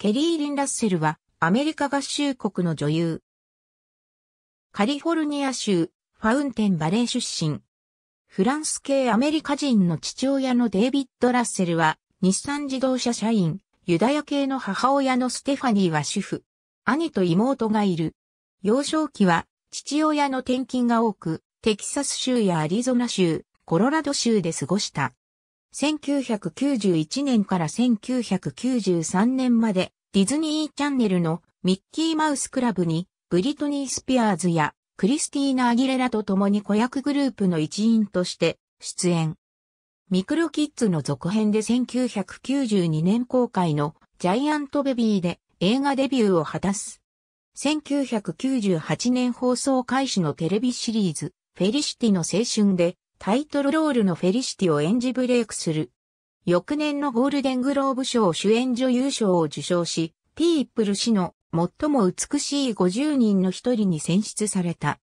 ケリー・リン・ラッセルはアメリカ合衆国の女優。カリフォルニア州ファウンテンバレー出身。フランス系アメリカ人の父親のデイビッド・ラッセルは日産自動車社員、ユダヤ系の母親のステファニーは主婦。兄と妹がいる。幼少期は父親の転勤が多く、テキサス州やアリゾナ州、コロラド州で過ごした。1991年から1993年までディズニーチャンネルのミッキーマウスクラブにブリトニー・スピアーズやクリスティーナ・アギレラと共に子役グループの一員として出演。ミクロキッズの続編で1992年公開のジャイアントベビーで映画デビューを果たす。1998年放送開始のテレビシリーズ、フェリシティの青春でタイトルロールのフェリシティを演じブレイクする。翌年のゴールデングローブ賞主演女優賞を受賞し、ピープル氏の最も美しい50人の一人に選出された。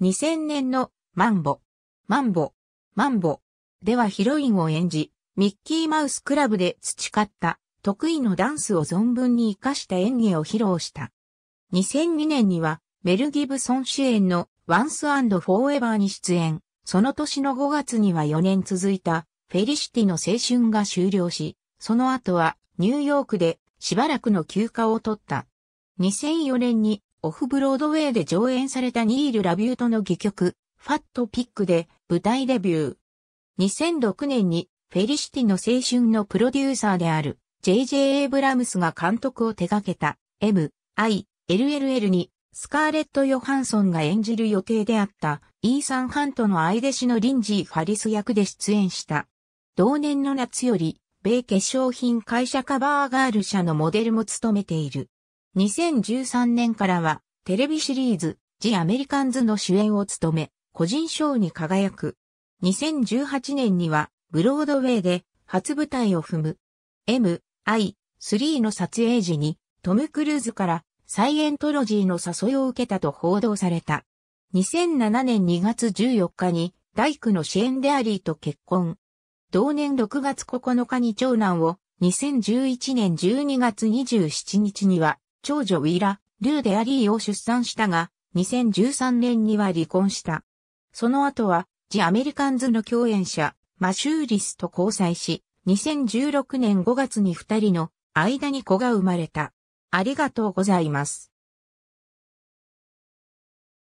2000年のマンボ、マンボ、マンボではヒロインを演じ、ミッキーマウスクラブで培った得意のダンスを存分に活かした演技を披露した。2002年にはメル・ギブソン主演のワンスフォーエバーに出演。その年の5月には4年続いたフェリシティの青春が終了し、その後はニューヨークでしばらくの休暇を取った。2004年にオフブロードウェイで上演されたニール・ラビュートの戯曲、ファット・ピックで舞台デビュー。2006年にフェリシティの青春のプロデューサーである J.J. エイブラムスが監督を手掛けた M.I.L.L.L にスカーレット・ヨハンソンが演じる予定であったイーサン・ハントの相弟子のリンジー・ファリス役で出演した。同年の夏より、米化粧品会社カバーガール社のモデルも務めている。2013年からは、テレビシリーズ、ジ・アメリカンズの主演を務め、個人賞に輝く。2018年には、ブロードウェイで初舞台を踏む。M、I、3の撮影時に、トム・クルーズからサイエントロジーの誘いを受けたと報道された。2007年2月14日に大工のシェーン・デアリーと結婚。同年6月9日に長男を、2011年12月27日には、長女ウィラ、ルー・デアリーを出産したが、2013年には離婚した。その後は、ジ・アメリカンズの共演者、マシューリスと交際し、2016年5月に二人の間に子が生まれた。ありがとうございます。